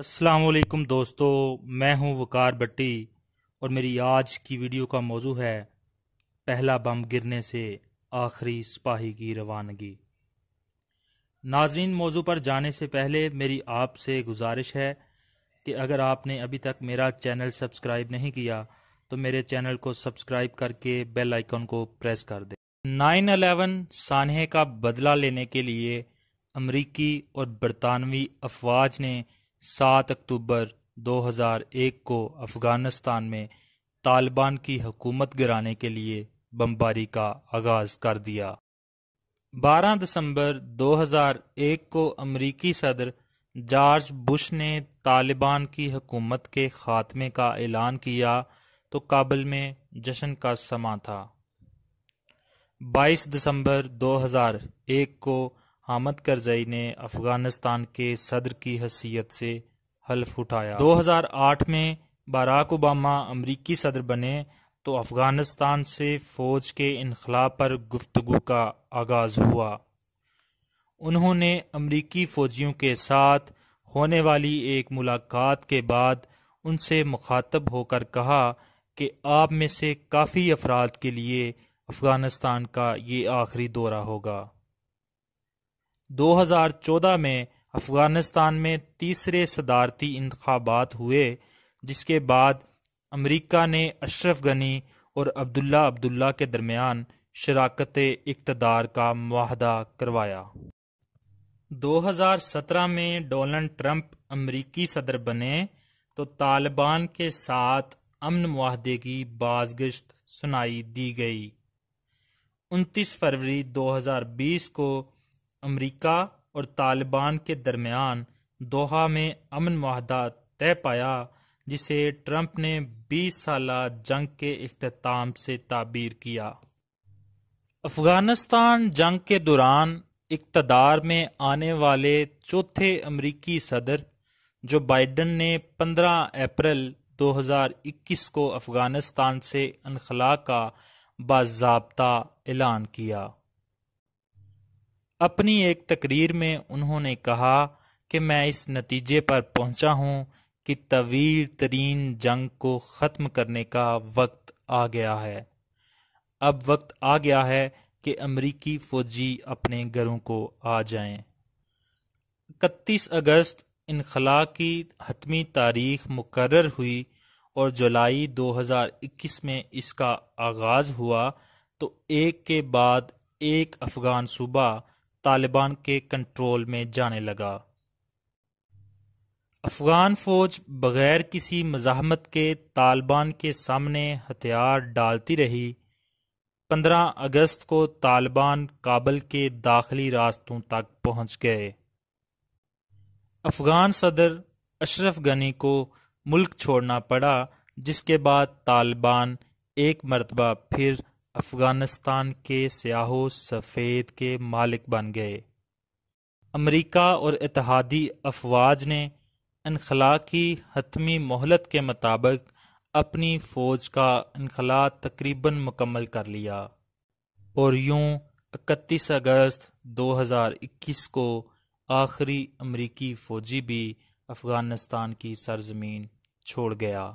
असलकुम दोस्तों मैं हूं वकार बट्टी और मेरी आज की वीडियो का मौजू है पहला बम गिरने से आखिरी सिपाही की रवानगी नाजरीन मौजू पर जाने से पहले मेरी आपसे गुजारिश है कि अगर आपने अभी तक मेरा चैनल सब्सक्राइब नहीं किया तो मेरे चैनल को सब्सक्राइब करके बेल आइकन को प्रेस कर दें नाइन अलेवन सानहे का बदला लेने के लिए अमरीकी और बरतानवी अफवाज ने सात अक्टूबर 2001 को अफ़गानिस्तान में तालिबान की हुकूमत गिराने के लिए बमबारी का आगाज़ कर दिया 12 दिसंबर 2001 को अमरीकी सदर जॉर्ज बुश ने तालिबान की हुकूमत के ख़ात्मे का ऐलान किया तो काबुल में जश्न का समा था 22 दिसंबर 2001 को हामद करजई ने अफगानिस्तान के सदर की हैसियत से हल्फ उठाया 2008 में बाराक ओबामा अमरीकी सदर बने तो अफगानिस्तान से फ़ौज के इनखला पर गुफ्तु का आगाज़ हुआ उन्होंने अमरीकी फ़ौजियों के साथ होने वाली एक मुलाकात के बाद उनसे मुखातब होकर कहा कि आप में से काफ़ी अफराद के लिए अफ़गानिस्तान का ये आखिरी दौरा होगा 2014 में अफ़गानिस्तान में तीसरे सदारती इंतबात हुए जिसके बाद अमरीका ने अशरफ गनी और अब्दुल्ला अब्दुल्ला के दरमियान शराकत इकतदार का माहदा करवाया 2017 में डोनल्ड ट्रंप अमरीकी सदर बने तो तालिबान के साथ अमन माहदे की बाजगश्त सुनाई दी गई 29 फरवरी 2020 को अमरीका और तालिबान के दरमियान दोहा में अमन माहदा तय पाया जिसे ट्रंप ने 20 साल जंग के अख्ताम से ताबीर किया अफगानिस्तान जंग के दौरान इकतदार में आने वाले चौथे अमरीकी सदर जो बाइडन ने 15 अप्रैल 2021 को अफगानिस्तान से अनखला का बाबा ऐलान किया अपनी एक तकरीर में उन्होंने कहा कि मैं इस नतीजे पर पहुंचा हूं कि तवील तरीन जंग को ख़त्म करने का वक्त आ गया है अब वक्त आ गया है कि अमरीकी फ़ौजी अपने घरों को आ जाएं। इकतीस अगस्त इनखला की हतमी तारीख मुकर हुई और जुलाई 2021 में इसका आगाज़ हुआ तो एक के बाद एक अफ़गान सूबा तालिबान के कंट्रोल में जाने लगा अफगान फौज बगैर किसी मजाहमत के तालिबान के सामने हथियार डालती रही 15 अगस्त को तालिबान काबल के दाखिली रास्तों तक पहुंच गए अफगान सदर अशरफ गनी को मुल्क छोड़ना पड़ा जिसके बाद तालिबान एक मरतबा फिर अफगानिस्तान के स्याहो सफ़ेद के मालिक बन गए अमरीका और इतिहादी अफवाज ने इनखला की हतमी मोहलत के मुताबिक अपनी फ़ौज का इनखला तकरीबन मुकम्मल कर लिया और यूं इकतीस अगस्त 2021 को आखिरी अमरीकी फ़ौजी भी अफ़गानिस्तान की सरजमीन छोड़ गया